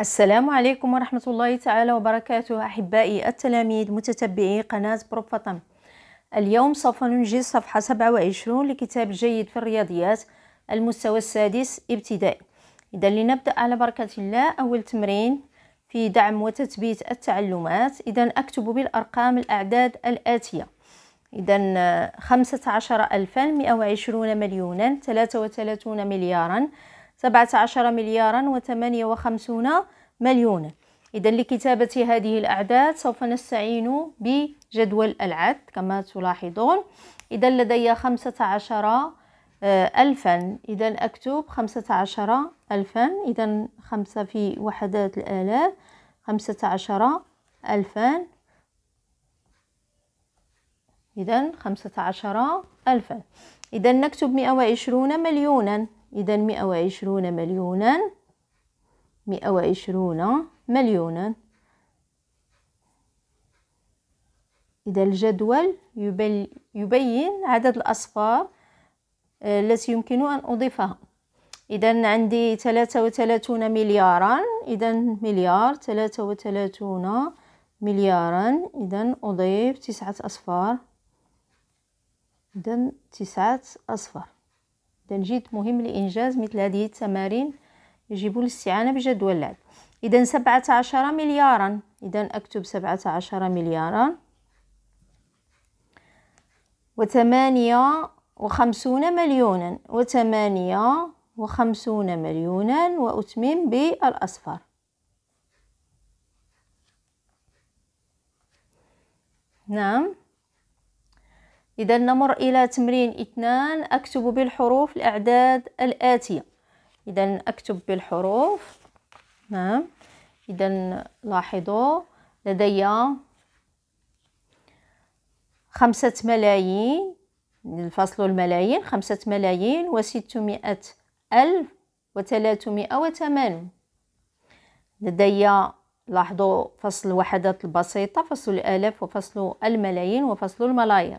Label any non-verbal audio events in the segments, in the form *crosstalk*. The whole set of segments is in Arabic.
السلام عليكم ورحمة الله تعالى وبركاته أحبائي التلاميذ متتبعي قناة بروب فاطم اليوم سوف ننجز صفحة 27 لكتاب جيد في الرياضيات المستوى السادس ابتدائي إذا لنبدأ على بركة الله أول تمرين في دعم وتثبيت التعلمات إذا أكتب بالأرقام الأعداد الآتية إذا خمسة عشر ألفا مئة وعشرون مليونا ثلاثة وثلاثون مليارا 17 مليارا و58 مليون إذا لكتابة هذه الأعداد سوف نستعين بجدول العد كما تلاحظون إذا لدي 15 ألفا إذا أكتب خمسة عشر ألفا إذا خمسة في وحدات الآلاف خمسة عشر ألفا إذا خمسة عشر ألفا إذا نكتب مئة وعشرون مليونا إذا مئة وعشرون مليونا مئة وعشرون مليونا إذا الجدول يبين عدد الأصفار آه، التي يمكن أن أضيفها إذا عندي ثلاثة وثلاثون مليارا إذا مليار ثلاثة وثلاثون مليارا إذا أضيف تسعة أصفار إذا تسعة أصفار إذا جد مهم لإنجاز مثل هذه التمارين يجب الاستعانة بجدول لعب إذا سبعة عشر مليارا إذا أكتب سبعة عشر مليارا وثمانية وخمسون مليونا وثمانية وخمسون مليونا وأتمم بالأصفر نعم إذا نمر إلى تمرين اثنان أكتب بالحروف الأعداد الآتية إذا أكتب بالحروف نعم إذا لاحظوا لدي خمسة ملايين الفصل الملايين خمسة ملايين وستمائة ألف وثلاثمائة وثمان لدي لاحظوا فصل الوحدات البسيطة فصل الآلاف وفصل الملايين وفصل الملايير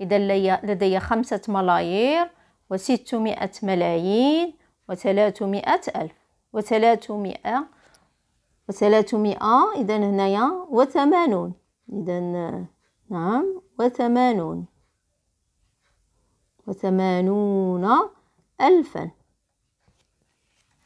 إذا لدي خمسة ملايير وستمائة ملايين وثلاثمائة ألف وثلاثمائة وثلاثمائة إذا هنايا وثمانون إذا نعم وثمانون وثمانون ألفا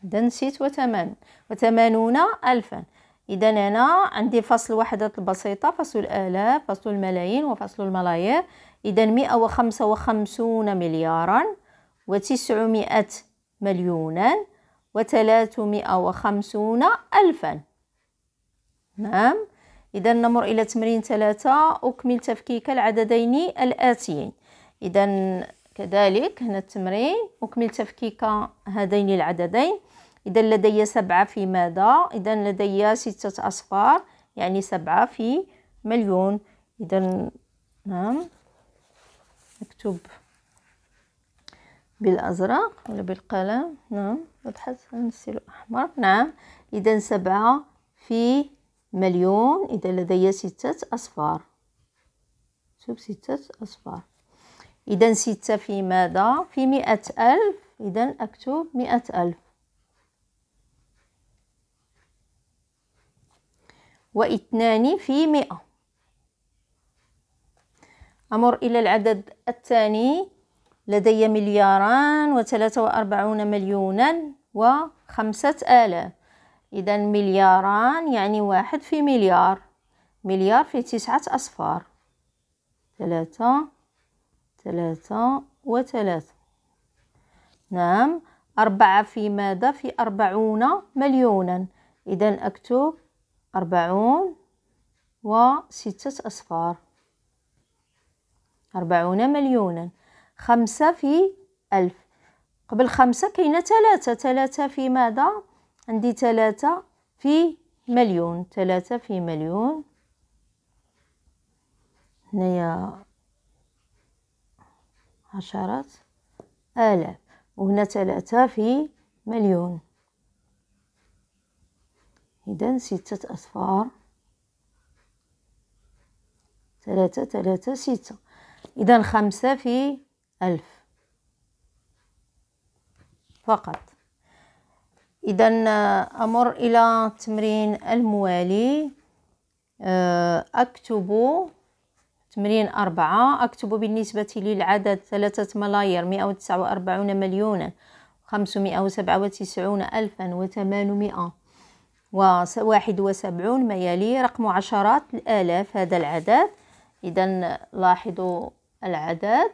إذا نسيت وثمانون وثمانون ألفا إذا أنا عندي فصل وحدات البسيطة فصل الآلاف فصل الملايين وفصل الملايير إذا مئة وخمسة وخمسون مليارا وتسعمائة مليونا وثلاثمائة وخمسون ألفا نعم إذا نمر إلى تمرين ثلاثة أكمل تفكيك العددين الآتيين إذا كذلك هنا التمرين أكمل تفكيك هذين العددين إذا لدي سبعة في ماذا؟ إذا لدي ستة أصفار يعني سبعة في مليون إذا نعم نكتب بالازرق ولا بالقلم نعم وضحت السيل احمر نعم اذا سبعة في مليون اذا لدي ستة اصفار شوف ستة اصفار اذا ستة في ماذا في مئة الف اذا اكتب مئة الف واثنان في مئة أمر إلى العدد الثاني لدي ملياران وثلاثة وأربعون مليونا وخمسة آلاف إذا ملياران يعني واحد في مليار مليار في تسعة أصفار ثلاثة ثلاثة وثلاثة نعم أربعة في ماذا في أربعون مليونا إذا أكتب أربعون وستة أصفار أربعون مليونا خمسة في ألف قبل خمسة كاينة ثلاثة ثلاثة في ماذا عندي ثلاثة في مليون ثلاثة في مليون هنايا عشرة آلاف وهنا ثلاثة في مليون إذا ستة أصفار ثلاثة ثلاثة ستة إذا خمسة في ألف فقط إذا آه، أمر إلى التمرين الموالي آه، أكتب تمرين أربعة أكتب بالنسبة للعدد ثلاثة ملايير مئة وتسعة وأربعون مليونا خمسمائة وسبعة وتسعون ألفا وثمانمائة وواحد وسبعون ما يلي رقم عشرات الآلاف هذا العدد إذا لاحظوا العدد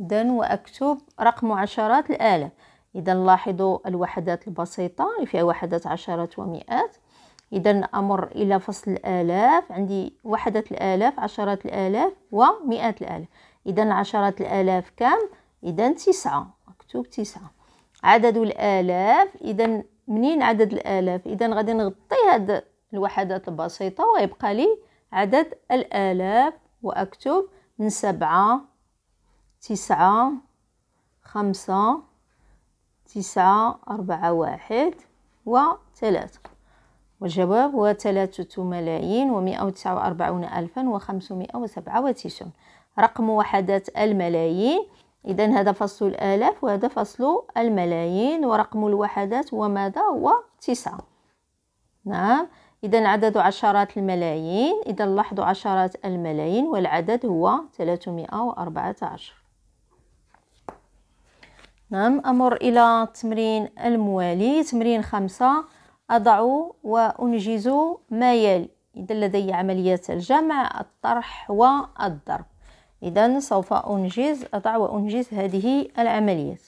إذا وأكتب رقم عشرات الآلاف إذا لاحظوا الوحدات البسيطة اللي فيها وحدات عشرات ومئات إذا أمر إلى فصل الآلاف عندي وحدات الآلاف عشرات الآلاف ومئات الآلاف إذا عشرات الآلاف كم؟ إذا تسعة أكتب تسعة عدد الآلاف إذا منين عدد الآلاف إذا غادي نغطي هاد الوحدات البسيطة ويبقى لي عدد الآلاف وأكتب من سبعة تسعة خمسة تسعة أربعة واحد وثلاثة والجواب هو ثلاثة ملايين ومئة وتسعة وأربعون ألفا وخمسمائة وسبعة وتسعون رقم وحدات الملايين إذا هذا فصل الآلاف وهذا فصل الملايين ورقم الوحدات وماذا هو تسعة نعم إذا عدد عشرات الملايين إذا لاحظوا عشرات الملايين والعدد هو 314 نعم أمر إلى التمرين الموالي تمرين خمسة أضع وأنجز ما يلي إذا لدي عملية الجمع الطرح والضرب إذا سوف أنجز أضع وأنجز هذه العمليات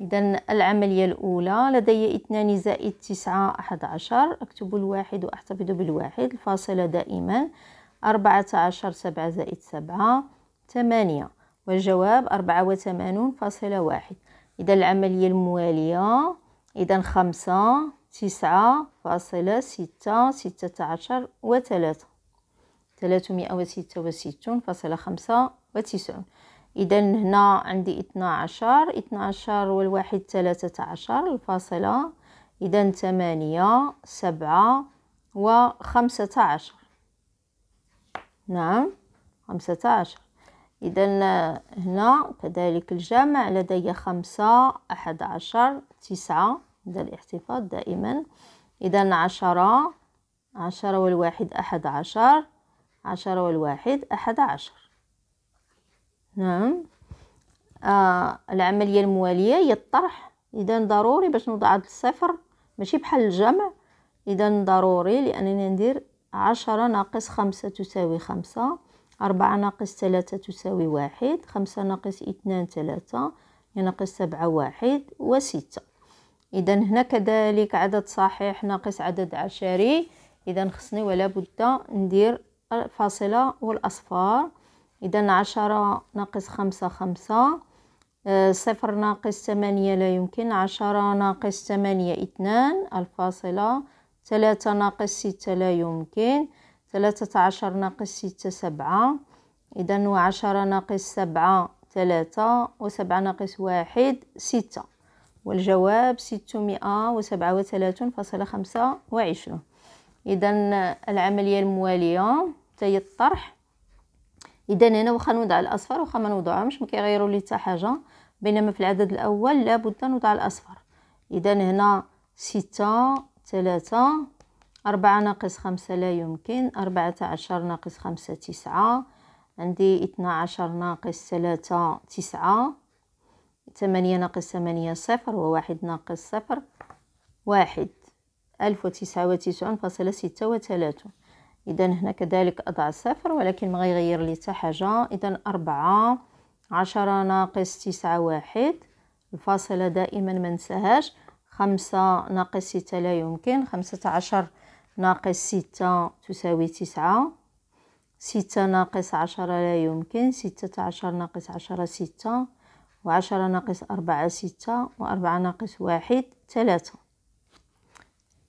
إذا العملية الأولى لدي اثنان زائد تسعة أحد عشر أكتب الواحد وأحتفظ بالواحد الفاصلة دائما أربعة عشر سبعة زائد سبعة ثمانية والجواب أربعة وثمانون فاصلة واحد إذا العملية الموالية إذا خمسة تسعة فاصلة ستة ستة عشر وثلاثة ثلاثمائة وستة وستون فاصلة خمسة وتسعون اذا هنا عندي اثنا عشر اثنا عشر والواحد ثلاثة عشر الفاصلة اذا ثمانية سبعة وخمسة عشر نعم خمسة عشر إذا هنا كذلك الجمع لدي خمسة أحد عشر تسعة هذا الاحتفاظ دائما إذا عشرة عشرة والواحد أحد عشر عشرة والواحد أحد عشر نعم آه العملية الموالية هي الطرح إذا ضروري باش نوضع هاد الصفر ماشي بحال الجمع إذا ضروري لأنني ندير عشرة ناقص خمسة تساوي خمسة أربعة ناقص ثلاثة تساوي واحد خمسة ناقص اثنان ثلاثة يعني ناقص سبعة واحد وستة إذا هنا كذلك عدد صحيح ناقص عدد عشري إذا خصني ولا بد ندير الفاصلة والأصفار إذا عشرة ناقص خمسة خمسة آه، صفر ناقص ثمانية لا يمكن عشرة ناقص ثمانية اثنان الفاصلة ثلاثة ناقص ستة لا يمكن ثلاثة عشر ناقص ستة سبعة إذا وعشرة ناقص سبعة ثلاثة وسبعة ناقص واحد ستة والجواب ستمائة وسبعة وثلاثون فاصلة خمسة وعشرون إذا العملية الموالية تي الطرح اذا هنا واخا نوضع الاصفر واخا ما نوضعهمش ما كيغيروا لي حتى حاجه بينما في العدد الاول لابد نوضع الاصفر اذا هنا ستة ثلاثة أربعة ناقص خمسة لا يمكن أربعة عشر ناقص خمسة تسعة عندي اثنا عشر ناقص ثلاثة تسعة ثمانية ناقص ثمانية صفر وواحد ناقص صفر واحد ألف وتسعة وتسعون فاصلة ستة وثلاثون اذا هنا كذلك اضع صفر ولكن ما غيغير لي حتى حاجه اذا أربعة عشرة ناقص تسعة واحد الفاصلة دائما ما نساهاش خمسة ناقص ستة لا يمكن خمسة عشر ناقص ستة تساوي تسعة ستة ناقص عشرة لا يمكن ستة عشر ناقص عشرة ستة وعشرة ناقص أربعة ستة وأربعة ناقص واحد ثلاثة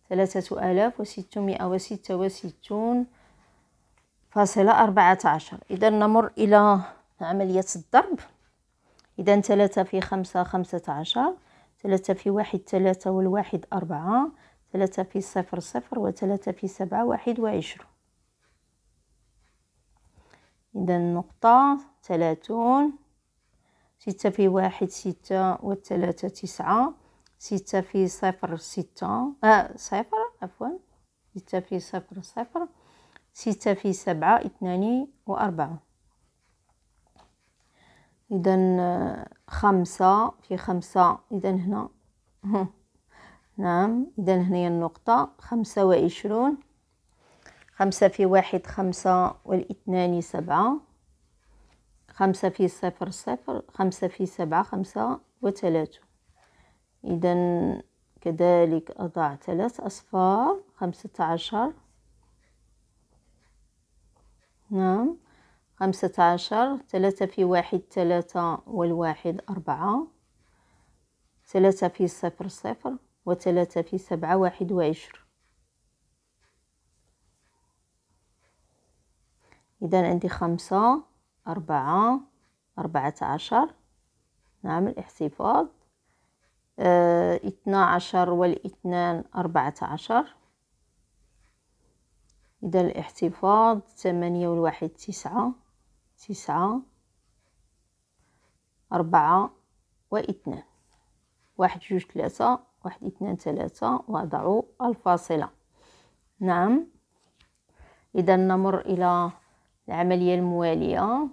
ثلاثة آلاف وستمائة وستة وستون فاصلة أربعة عشر إذا نمر إلى عملية الضرب إذا ثلاثة في خمسة خمسة عشر ثلاثة في واحد ثلاثة والواحد أربعة ثلاثة في صفر صفر وثلاثة في سبعة واحد وعشرون إذا نقطة ثلاثون ستة في واحد ستة والثلاثة تسعة ستة في صفر ستة آه صفر عفوا ستة في صفر صفر ستة في سبعة اثنان وأربعة إذا آه، خمسة في خمسة إذا هنا *laughs* نعم إذا هنايا النقطة خمسة وعشرون خمسة في واحد خمسة والاثنان سبعة خمسة في صفر صفر خمسة في سبعة خمسة وثلاثون إذا كذلك أضع ثلاث أصفار خمسة عشر نعم خمسة عشر ثلاثة في واحد ثلاثة والواحد أربعة ثلاثة في صفر صفر وثلاثة في سبعة واحد وعشر إذا عندي خمسة أربعة أربعة عشر نعم الاحتفاظ آه، اثنا عشر والاثنان أربعة عشر إذا الاحتفاظ ثمانية والواحد تسعة تسعة أربعة واثنان واحد جوج ثلاثة واحد اثنان ثلاثة وضعوا الفاصلة نعم إذا نمر إلى العملية الموالية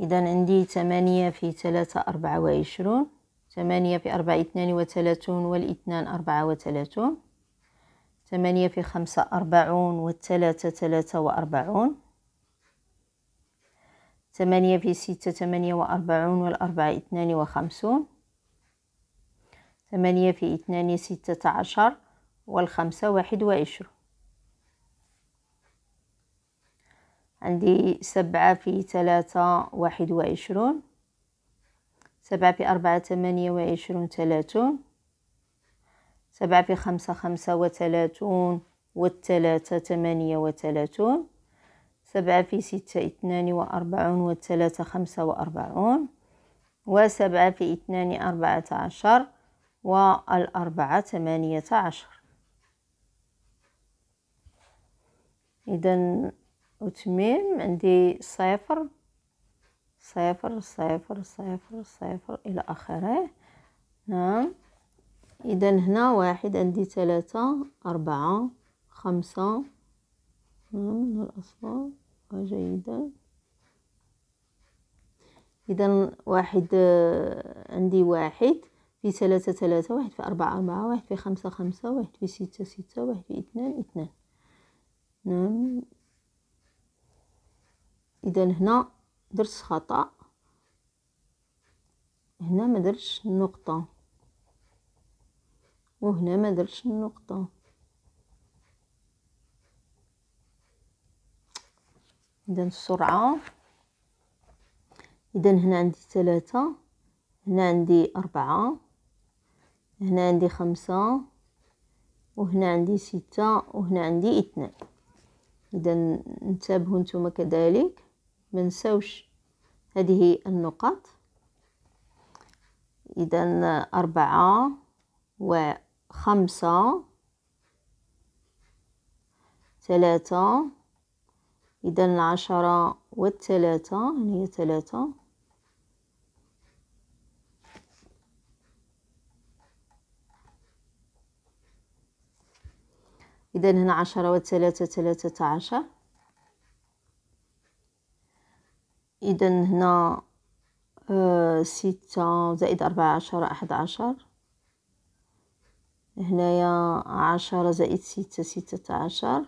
إذا عندي ثمانية في ثلاثة أربعة وعشرون ثمانية في أربعة اثنان وثلاثون والاثنان أربعة وثلاثون ثمانية في خمسة أربعون والثلاثة ثلاثة وأربعون ثمانية في ستة ثمانية وأربعون والأربعة اثنان وخمسون ثمانية في اثنان ستة عشر والخمسة واحد وعشرون عندي سبعة في ثلاثة واحد وعشرون سبعة في أربعة ثمانية وعشرون ثلاثون سبعة في خمسة خمسة وثلاثون والثلاثة ثمانية وثلاثون سبعة في ستة اثنان وأربعون والثلاثة خمسة وأربعون وسبعة في اثنان أربعة عشر والأربعة ثمانية عشر إذا وتميم عندي صفر صفر صفر صفر صفر الى اخره نعم اذا هنا واحد عندي ثلاثة اربعة خمسة نعم من الاصوات جيدا اذا واحد عندي واحد في ثلاثة ثلاثة واحد في أربعة أربعة واحد في خمسة خمسة واحد في ستة ستة واحد في اثنان اثنان نعم اذا هنا درت خطأ هنا ما درتش النقطة وهنا ما درتش النقطة اذا السرعة اذا هنا عندي ثلاثة هنا عندي أربعة هنا عندي خمسة وهنا عندي ستة وهنا عندي اثنان اذا انتبهوا نتوما كذلك منساوش هذه النقاط إذا أربعة وخمسة ثلاثة إذا عشرة والثلاثة هي ثلاثة إذا هنا عشرة وثلاثة ثلاثة عشر اذا هنا آه، ستة زائد أربعة عشر أحد عشر هنايا عشرة زائد ستة ستة عشر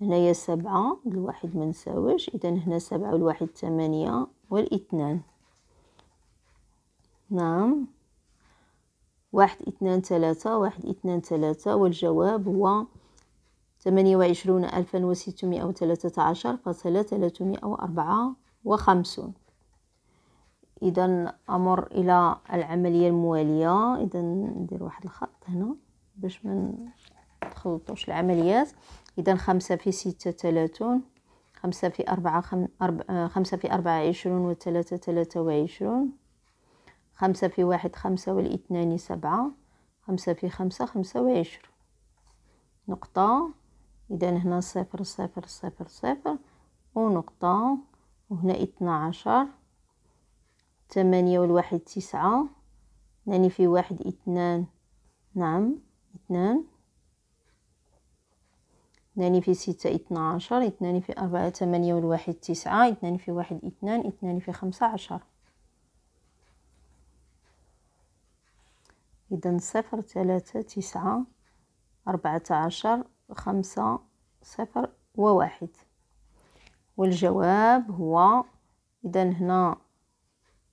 هنايا سبعة الواحد ما نساويش اذا هنا سبعة والواحد ثمانية والاثنان نعم واحد اثنان ثلاثة واحد اثنان ثلاثة والجواب هو ثمانية وعشرون ألفا وستمائة وثلاثة عشر فاصلة ثلاثمائة وأربعة وخمسون إذا أمر إلى العملية الموالية إذا ندير واحد الخط هنا باش ما نخلطوش العمليات إذا خمسة في ستة ثلاثون خمسة في أربعة خم... أرب... خمسة في أربعة عشرون وثلاثة ثلاثة وعشرون خمسة في واحد خمسة والاثنان سبعة خمسة في خمسة خمسة وعشرون نقطة إذا هنا صفر صفر صفر صفر ونقطة وهنا اثنا عشر ثمانية والواحد تسعة يعني في واحد اثنان نعم اثنان اثنان في ستة اثنا عشر اثنان في أربعة ثمانية والواحد تسعة اثنان في واحد اثنان اثنان في خمسة عشر إذا صفر ثلاثة تسعة أربعة عشر خمسة صفر وواحد والجواب هو إذا هنا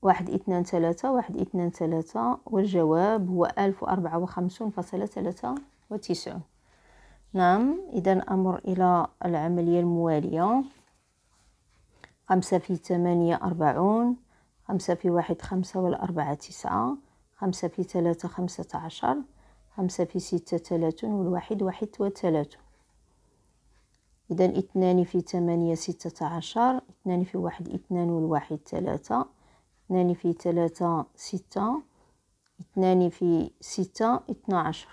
واحد اثنان ثلاثة واحد اثنان ثلاثة والجواب هو ألف وأربعة وخمسون فاصلة ثلاثة وتسعون نعم إذا أمر إلى العملية الموالية خمسة في ثمانية أربعون خمسة في واحد خمسة والأربعة تسعة خمسة في ثلاثة خمسة عشر خمسة في ستة ثلاثون والواحد واحد وثلاثون إذا اثنان في ثمانية ستة عشر اثنان في واحد اثنان والواحد ثلاثة اثنان في ثلاثة ستة اثنان في ستة اثنا عشر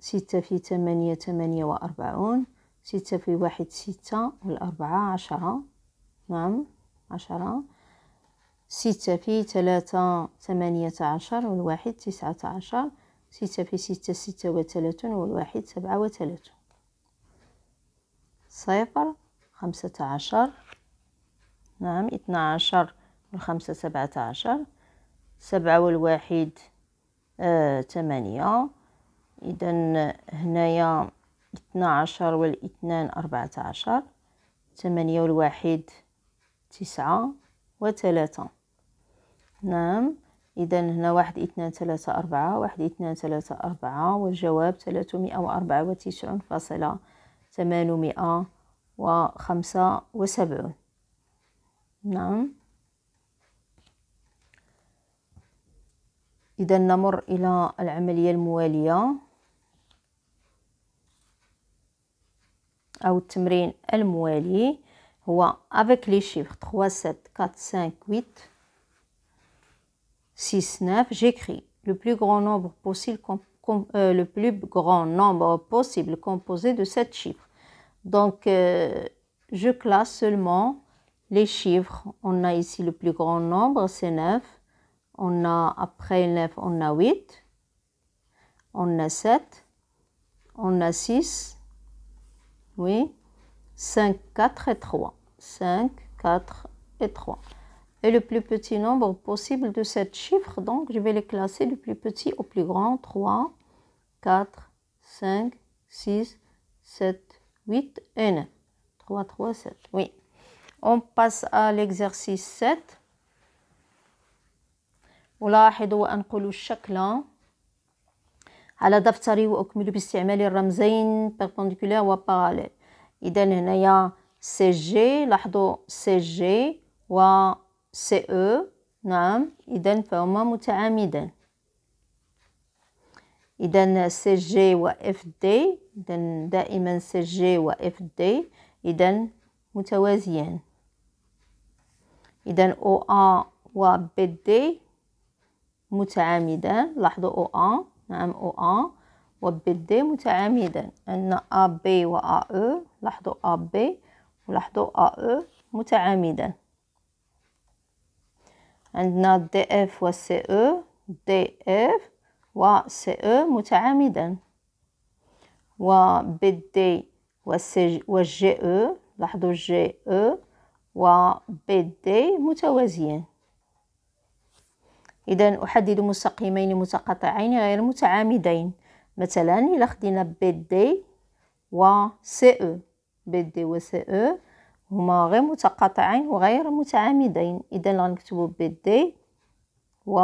ستة في ثمانية ثمانية وأربعون ستة في واحد ستة والأربعة عشرة نعم عشرة ستة في ثلاثة ثمانية عشر والواحد تسعة عشر ستة في ستة ستة وثلاثون والواحد سبعة وثلاثون صفر خمسة عشر نعم اثنا عشر والخمسة سبعة عشر سبعة والواحد آه تمانية إذا هنايا اثنا عشر والاثنان أربعة عشر ثمانية والواحد تسعة وثلاثة نعم إذا هنا واحد اثنان ثلاثة أربعة واحد اثنان ثلاثة أربعة والجواب ثلاثمائة وأربعة وتسعون فاصلة ثمانمائة وخمسة وسبعون نعم إذا نمر إلى العملية الموالية أو التمرين الموالي هو avec les chiffres 3, 7, 4, 5, 8 6, 9, j'écris le plus grand nombre possible, euh, le plus grand nombre possible composé de 7 chiffres. Donc, euh, je classe seulement les chiffres. On a ici le plus grand nombre, c'est 9. On a, après 9, on a 8. On a 7. On a 6. Oui. 5, 4 et 3. 5, 4 et 3 le plus petit nombre possible de 7 chiffres. Donc, je vais les classer du plus petit au plus grand. 3, 4, 5, 6, 7, 8 et 9. 3, 3, 7. Oui. On passe à l'exercice 7. ولاحظوا أنقل الشكل على دفتري وأكمل باستعمال الرمزين perpendiculaire و parallèle إذن هنايا cg لاحظوا CG و سي او نعم إذا فهما متعامدان إذا سي جي و اف دي إذا دائما سي جي و اف دي إذا متوازيان إذا أو أ و بي دي متعامدان لاحظوا أو أ نعم أو أ و بي دي متعامدان ان أ بي و أ أو لاحظوا أ بي ولاحظوا أ أو متعامدان عندنا دي اف و سي او دي اف و سي او e متعامدا و بي دي و جي او e، لاحظوا جي او e و بي دي متوازيان اذا احدد مستقيمين متقاطعين غير متعامدين مثلا الا خدينا بي دي و سي او بي دي و سي او هما غير متقاطعين وغير متعامدين اذا غنكتبو بي دي و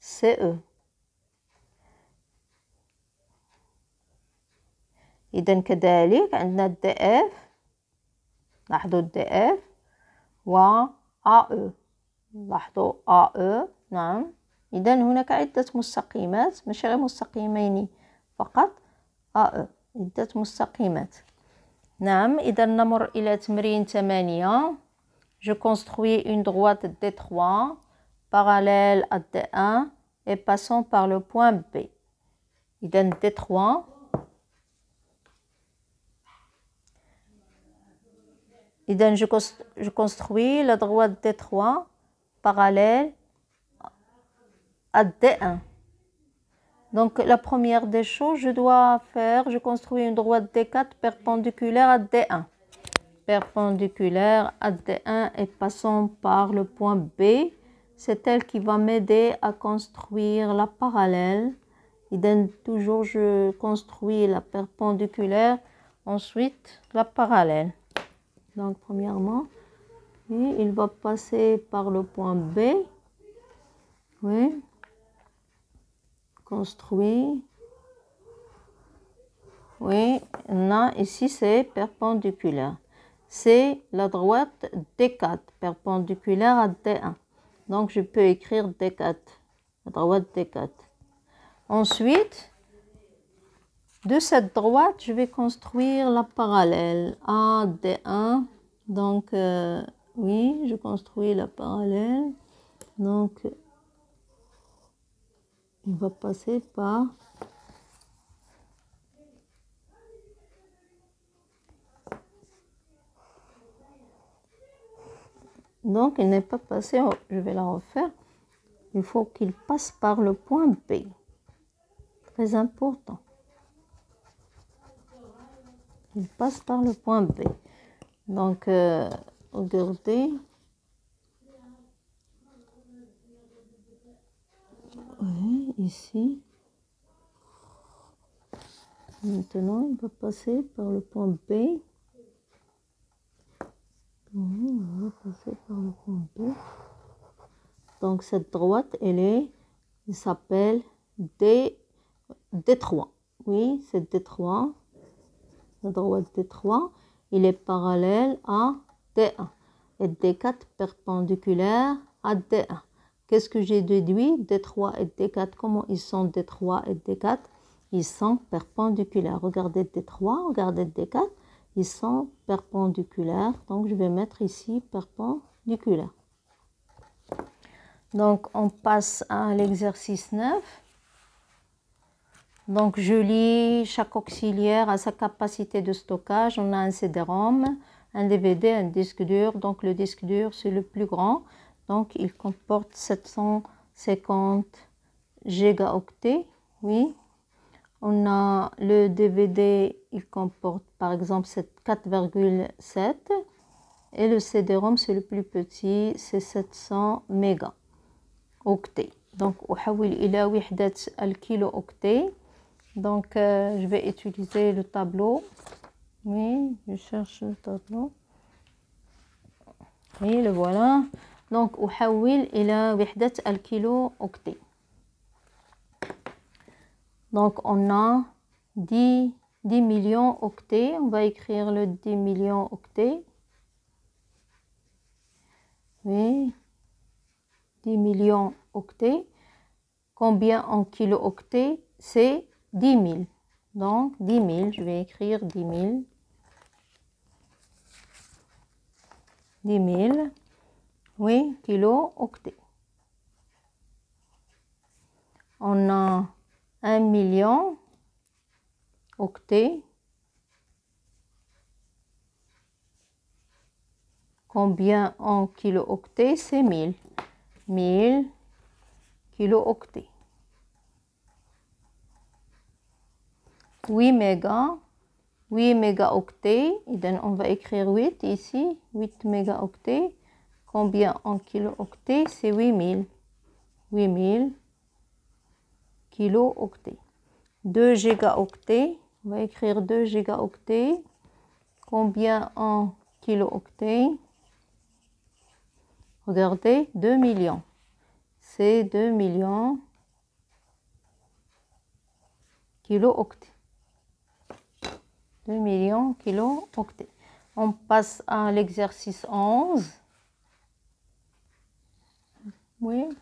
سي او e. اذا كذلك عندنا دي اف لاحظوا دي اف و ا او e. لاحظوا ا او e. نعم اذا هناك عده مستقيمات ماشي غير مستقيمين فقط ا او عده مستقيمات Je construis une droite D3 parallèle à D1 et passons par le point B. D3 je construis la droite D3 parallèle à D1. Donc la première des choses, je dois faire, je construis une droite D4 perpendiculaire à D1. Perpendiculaire à D1 et passons par le point B. C'est elle qui va m'aider à construire la parallèle. Idem, toujours je construis la perpendiculaire, ensuite la parallèle. Donc premièrement, il va passer par le point B. Oui, construit. Oui, là ici c'est perpendiculaire. C'est la droite D4, perpendiculaire à D1. Donc je peux écrire D4, la droite D4. Ensuite, de cette droite, je vais construire la parallèle à D1. Donc euh, oui, je construis la parallèle. Donc il va passer par donc il n'est pas passé je vais la refaire il faut qu'il passe par le point B très important il passe par le point B donc euh, regardez ici. Maintenant, il va passer par le point B. va passer par le point B. Donc, cette droite, elle est, il s'appelle D, D3. Oui, c'est D3. La droite D3, il est parallèle à D1. Et D4 perpendiculaire à D1. Qu'est-ce que j'ai déduit D3 et D4, comment ils sont D3 et D4 Ils sont perpendiculaires. Regardez D3, regardez D4, ils sont perpendiculaires. Donc, je vais mettre ici perpendiculaire. Donc, on passe à l'exercice 9. Donc, je lis chaque auxiliaire à sa capacité de stockage. On a un CD-ROM, un DVD, un disque dur. Donc, le disque dur, c'est le plus grand. Donc, il comporte 750 gigaoctets. Oui. On a le DVD, il comporte par exemple 4,7 et le CD-ROM, c'est le plus petit, c'est 700 mégaoctets. Donc, il a kilo Donc, euh, je vais utiliser le tableau. Oui, je cherche le tableau. Oui, le voilà. Donc on a 10, millions octets. On va écrire le 10 millions octets. Oui. 10 millions octets. Combien en kilo-octets C'est 10 000. Donc 10 000, je vais écrire 10 000. 10 000 kilo octets. On a 1 million octets. Combien en kilo octets C'est 1000. 1000 kilo octets. 8 méga, 8 octets, Et donc on va écrire 8 ici, 8 méga octets, Combien en kilo-octets C'est 8000. 8000 kilo-octets. 2 gigaoctets. On va écrire 2 gigaoctets. Combien en kilo-octets Regardez, 2 millions. C'est 2 millions kilo-octets. 2 millions kilo-octets. On passe à l'exercice 11. المهم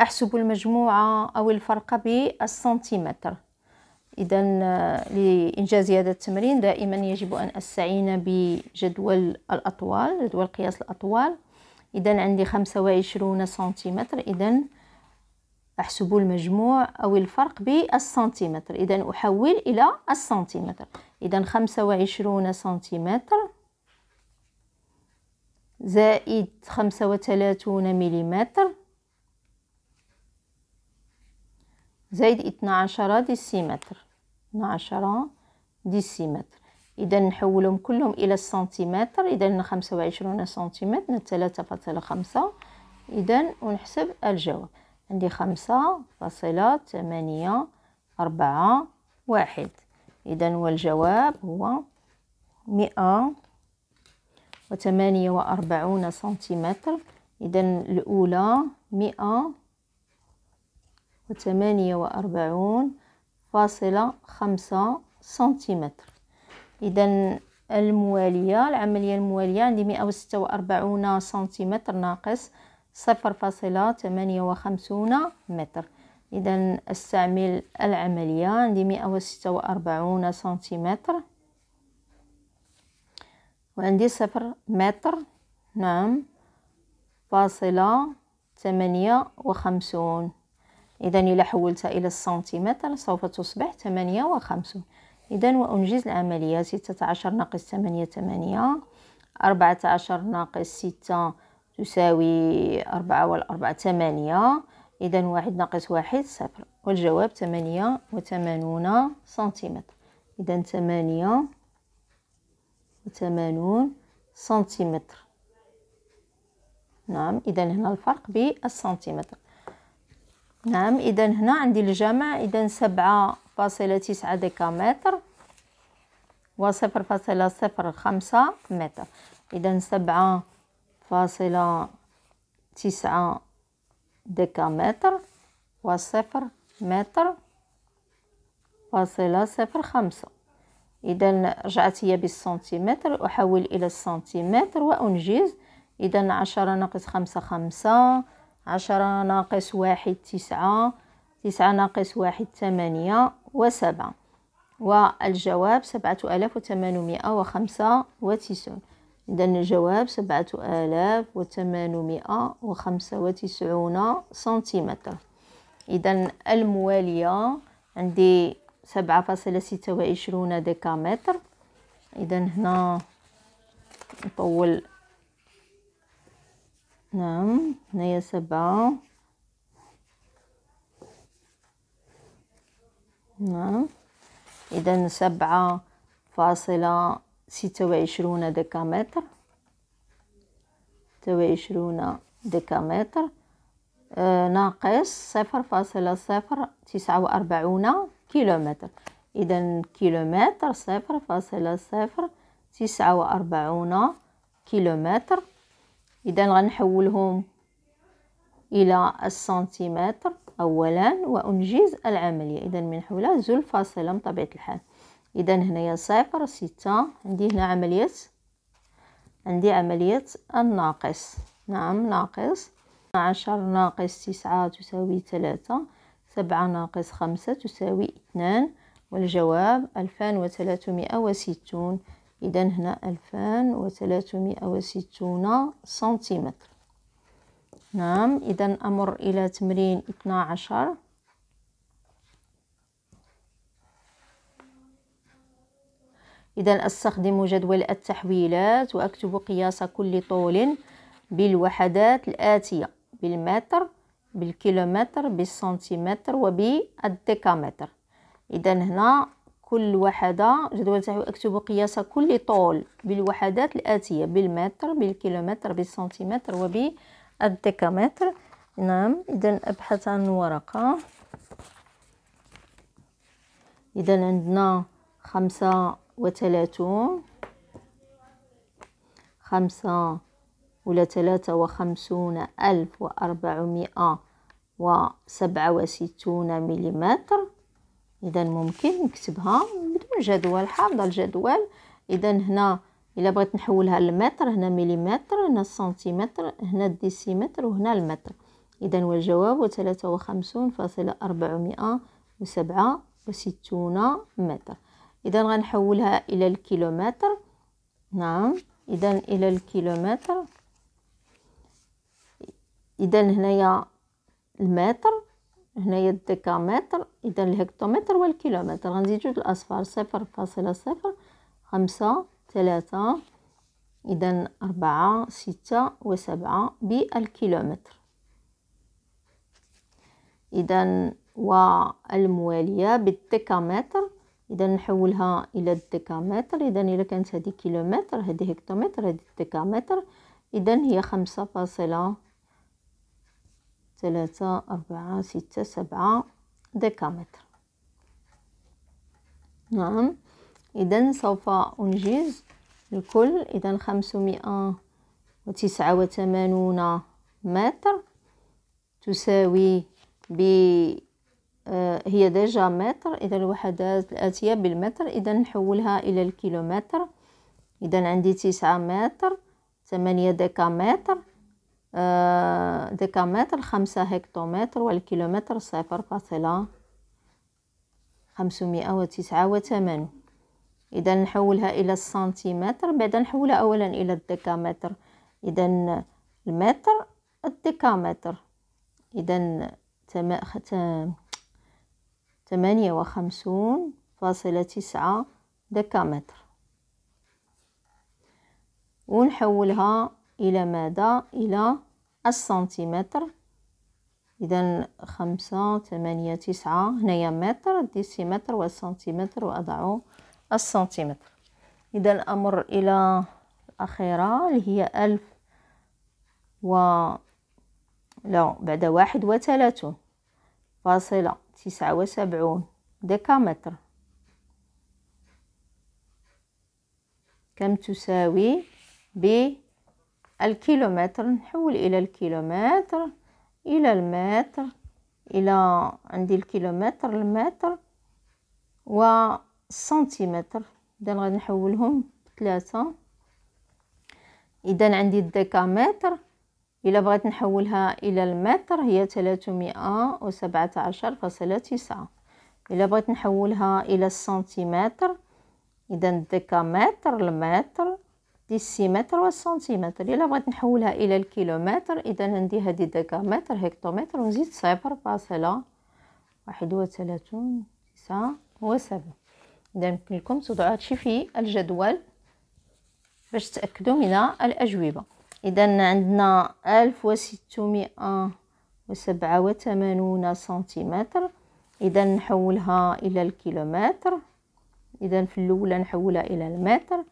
احسب المجموعه او الفرق بالسنتيمتر اذا آه، لانجاز هذا التمرين دائما يجب ان استعين بجدول الاطوال جدول قياس الاطوال اذا عندي خمسة وعشرون سنتيمتر اذا احسب المجموع او الفرق بالسنتيمتر اذا احول الى السنتيمتر اذا خمسة وعشرون سنتيمتر زائد خمسة وثلاثون مليمتر زائد اثنا عشر ديسيمتر اثنا عشر ديسيمتر إذا نحولهم كلهم إلى السنتيمتر إذا خمسة وعشرون سنتيمتر ثلاثة فاصلة خمسة إذا ونحسب الجواب عندي خمسة فاصلة ثمانية أربعة واحد إذا والجواب هو مئة وثمانية وأربعون سنتيمتر إذا الأولى مئة وثمانية وأربعون فاصلة خمسة سنتيمتر إذا الموالية العملية الموالية عندي مئة وستة وأربعون سنتيمتر ناقص صفر فاصلة ثمانية وخمسون متر إذا استعمل العملية عندي مئة وستة وأربعون سنتيمتر وعندي صفر متر نعم فاصلة ثمانية وخمسون إذا إلى حولتها إلى السنتيمتر سوف تصبح ثمانية وخمسون إذا وأنجز العملية ستة عشر ناقص ثمانية ثمانية أربعة عشر ناقص ستة تساوي أربعة والأربعة ثمانية إذا واحد ناقص واحد صفر والجواب ثمانية وثمانون سنتيمتر إذا ثمانية وثمانون سنتيمتر نعم اذا هنا الفرق بالسنتيمتر نعم اذا هنا عندي الجمع اذا سبعة فاصلة تسعة ديكامتر وصفر فاصلة صفر خمسة متر اذا سبعة فاصلة تسعة ديكامتر وصفر متر فاصلة صفر خمسة إذا رجعت هي بالسنتيمتر أحول إلى السنتيمتر وأنجز إذا عشرة ناقص خمسة خمسة عشرة ناقص واحد تسعة تسعة ناقص واحد تمانية وسبعة والجواب سبعة آلاف وثمانمائة وخمسة وتسعون إذا الجواب سبعة آلاف وثمانمائة وخمسة وتسعون سنتيمتر إذا الموالية عندي سبعة فاصلة ستة وعشرون ديكامتر إذا هنا نطول نعم هنايا سبعة نعم إذا سبعة فاصلة ستة وعشرون ديكامتر ستة وعشرون ديكامتر آه، ناقص صفر فاصلة صفر تسعة وأربعون كيلومتر إذا كيلومتر صفر فاصلة صفر تسعة وأربعون كيلومتر إذا غنحولهم إلى السنتيمتر أولا وأنجز العملية إذا من حولها زول فاصلة بطبيعة الحال إذا هنايا صفر ستة عندي هنا عملية عندي عملية الناقص نعم ناقص عشر ناقص تسعة تساوي ثلاثة سبعة ناقص خمسة تساوي اثنان والجواب ألفان وثلاثمائة وستون إذا هنا ألفان وثلاثمائة وستون سنتيمتر نعم إذا أمر إلى تمرين اثنا عشر إذا أستخدم جدول التحويلات وأكتب قياس كل طول بالوحدات الآتية بالمتر بالكيلومتر بالسنتيمتر وبالديكامتر اذا هنا كل وحده جدول تاعو اكتب قياس كل طول بالوحدات الاتيه بالمتر بالكيلومتر بالسنتيمتر وبالديكامتر نعم اذا ابحث عن ورقه اذا عندنا خمسة وثلاثون خمسة ولا ثلاثة وخمسون ألف وأربعمائة وسبعة وستون مليمتر إذا ممكن نكتبها بدون جدول حافظة الجدول إذا هنا إلا بغيت نحولها للمتر هنا مليمتر هنا سنتيمتر هنا الديسيمتر وهنا المتر إذا والجواب ثلاثة وخمسون فاصلة أربعمائة وسبعة وستون متر إذا غنحولها إلى الكيلومتر نعم إذا إلى الكيلومتر اذا هنايا المتر هنايا الديكامتر اذا الهكتومتر والكيلومتر جوج الاصفار صفر فاصله صفر خمسة ثلاثة اذا أربعة ستة وسبعة بالكيلومتر اذا والمواليه بالديكامتر اذا نحولها الى الديكامتر اذا الا كانت هذه كيلومتر هذه هكتومتر هذه الديكامتر اذا هي خمسة فاصله ثلاثة أربعة ستة سبعة ديكامتر نعم إذا سوف أنجز الكل إذا خمسمائة وتسعة وثمانون متر تساوي ب آه، هي ديجا متر إذا الوحدات الآتية بالمتر إذا نحولها إلى الكيلومتر إذا عندي تسعة متر ثمانية ديكامتر آه، ديكامتر خمسة هكتومتر والكيلومتر صفر فاصلة خمسمائة وتسعة وثمانون إذا نحولها إلى السنتيمتر بعد نحولها أولا إلى الديكامتر إذا المتر الديكامتر إذا ثمانية وخمسون فاصلة تسعة ديكامتر ونحولها إلى ماذا إلى السنتيمتر اذا خمسة ثمانية تسعة هنايا متر ديسيمتر والسنتيمتر واضع السنتيمتر اذا امر الى الاخيرة اللي هي الف و لا بعد واحد وثلاثون فاصلة تسعة وسبعون ديكامتر كم تساوي ب الكيلومتر نحول الى الكيلومتر الى المتر الى عندي الكيلومتر المتر والسنتيمتر اذا غادي نحولهم بثلاثة اذا عندي الديكامتر الى بغيت نحولها الى المتر هي 317.9 الى بغيت نحولها الى السنتيمتر اذا الديكامتر المتر ديسيمتر وسنتيمتر الا بغيت نحولها الى الكيلومتر اذا عندي هذه متر هكتومتر ونزيد صفر فاصله واحد وثلاثون تسعة وسبعة اذا يمكن لكم توضعوا هادشي في الجدول باش تاكدوا من الاجوبه اذا عندنا الف وستمائة وسبعة وثمانون سنتيمتر اذا نحولها الى الكيلومتر اذا في الاولى نحولها الى المتر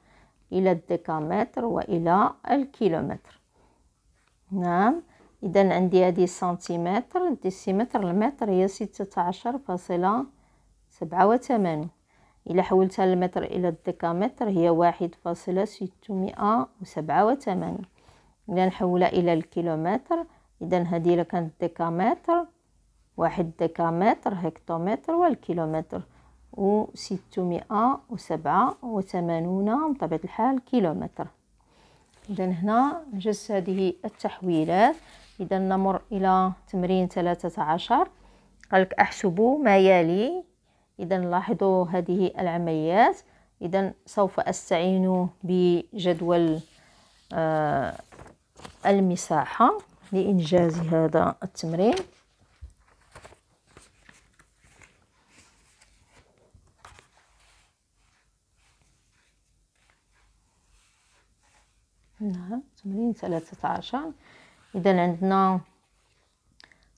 إلى الديكامتر وإلى الكيلومتر نعم إذا عندي هذه سنتيمتر الديسيمتر المتر هي ستة عشر فاصلة سبعة وثمانون إلا حولتها المتر إلى الديكامتر هي واحد فاصلة ستمائة وسبعة وثمانون إلا نحولها إلى الكيلومتر إذا هذه كانت ديكامتر واحد ديكامتر هكتومتر والكيلومتر وستمائة وسبعة وثمانون بطبيعة الحال كيلومتر إذا هنا نجس هذه التحويلات إذا نمر إلى تمرين ثلاثة عشر قالك أحسب ما يلي إذا لاحظوا هذه العمليات إذا سوف أستعين بجدول آه، المساحة لإنجاز هذا التمرين هنا نعم، ثمانين عشر إذا عندنا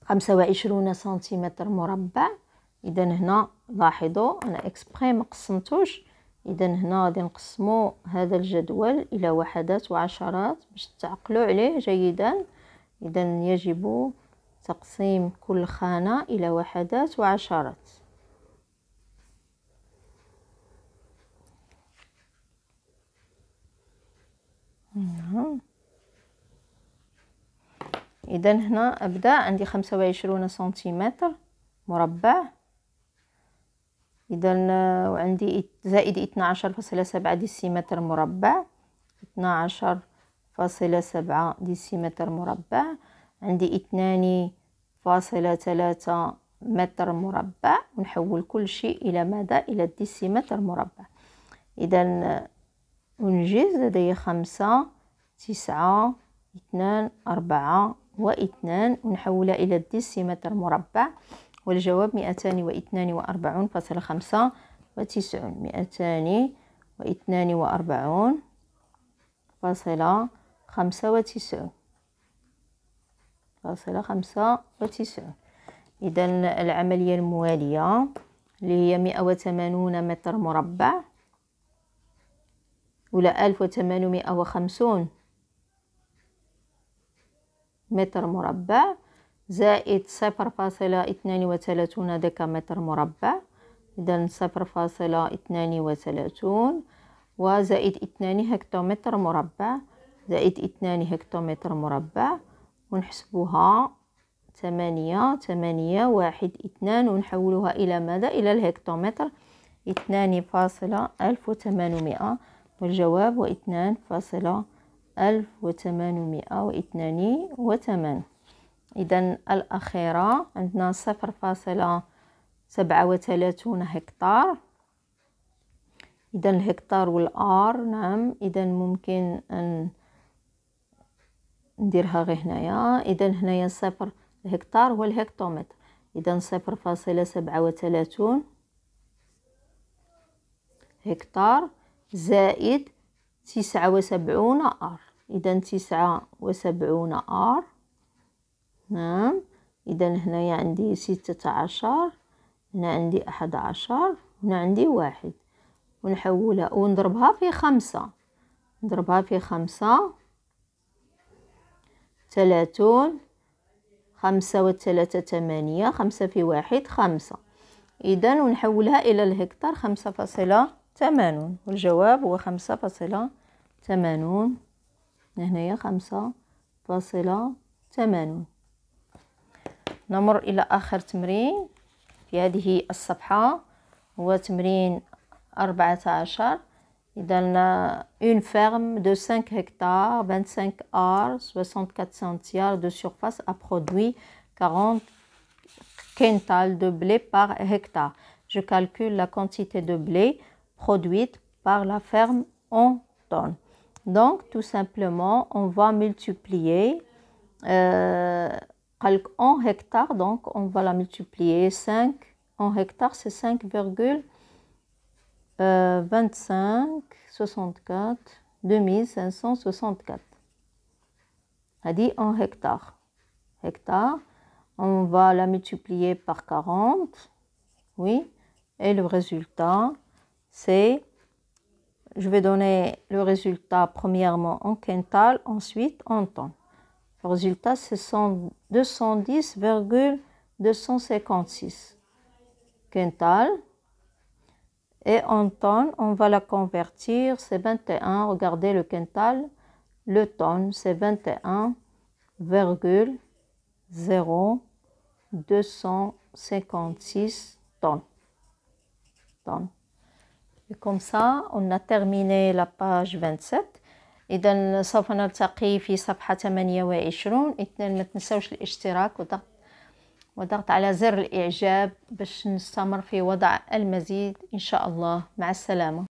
خمسة وعشرون سنتيمتر مربع إذا هنا لاحظوا أنا إكسبخي مقسمتوش إذا هنا غادي نقسمو هذا الجدول إلى وحدات وعشرات باش تعقلوا عليه جيدا إذا يجب تقسيم كل خانة إلى وحدات وعشرات نعم اذا هنا ابدا عندي خمسة وعشرون سنتيمتر مربع اذا آه، وعندي زائد عشر فاصلة سبعة ديسيمتر مربع عشر فاصلة سبعة ديسيمتر مربع عندي اثنان فاصلة ثلاثة متر مربع ونحول كل شيء الى ماذا الى الديسيمتر مربع اذا آه، ونجز لدي خمسة تسعة اثنان أربعة واثنان ونحولها إلى الديسيمتر مربع والجواب مئتان واثنان وأربعون فاصلة خمسة وتسعون مئتان واثنان وأربعون فاصلة خمسة وتسعون فاصلة خمسة وتسعون إذا العملية الموالية اللي هي مئة وثمانون متر مربع ولا 1850 متر مربع زائد صفر فاصلة اثنان وثلاثون متر مربع إذا صفر فاصلة اثنان وثلاثون وزائد اثنان هكتومتر مربع زائد اثنان هكتومتر مربع ونحسبوها ثمانية ثمانية واحد اثنان ونحولها إلى ماذا إلى الهكتومتر اثنان فاصلة ألف وثمانمائة والجواب اثنان فاصلة ألف وثمانمائة واثنان وثمان إذا الأخيرة عندنا صفر فاصلة سبعة وثلاثون هكتار إذا الهكتار والآر نعم إذا ممكن أن نديرها غير هنايا إذا هنايا صفر الهكتار هو الهكتومتر إذا صفر فاصلة سبعة وثلاثون هكتار زائد تسعة وسبعون ار اذا تسعة وسبعون ار نعم اذا هنايا عندي ستة عشر هنا عندي احد عشر هنا عندي واحد ونحولها ونضربها في خمسة نضربها في خمسة ثلاثون خمسة وثلاثة ثمانية خمسة في واحد خمسة إذا ونحولها إلى الهكتار خمسة فاصلة ثمانون والجواب هو خمسة فاصلة ثمانون هنايا خمسة فاصلة تمانون نمر إلى آخر تمرين في هذه الصفحة هو تمرين أربعة عشر إذا إن فيرم دو سانك هكتار فانسانك آر سوسانت كات سنتيار دو سيرفاس أبرودوي كارونت كينتال دو بلي باغ هكتار Je calcule la quantité de blé produite par la ferme en tonnes. Donc, tout simplement, on va multiplier en euh, hectare, donc on va la multiplier 5 en hectare, c'est 5,25 euh, 64 2564. a dit en hectare hectare, on va la multiplier par 40, oui, et le résultat c'est, je vais donner le résultat premièrement en quintal, ensuite en tonnes. Le résultat, c'est 210,256 quintal. Et en tonne, on va la convertir, c'est 21, regardez le quintal, le tonne, c'est 21,0256 tonnes. tonnes. Et comme ça, on a terminé la page 27 إذا سوف نلتقي في صفحة 28 اثنين ما تنساوش الاشتراك وضغط وضغط على زر الإعجاب باش نستمر في وضع المزيد إن شاء الله مع السلامة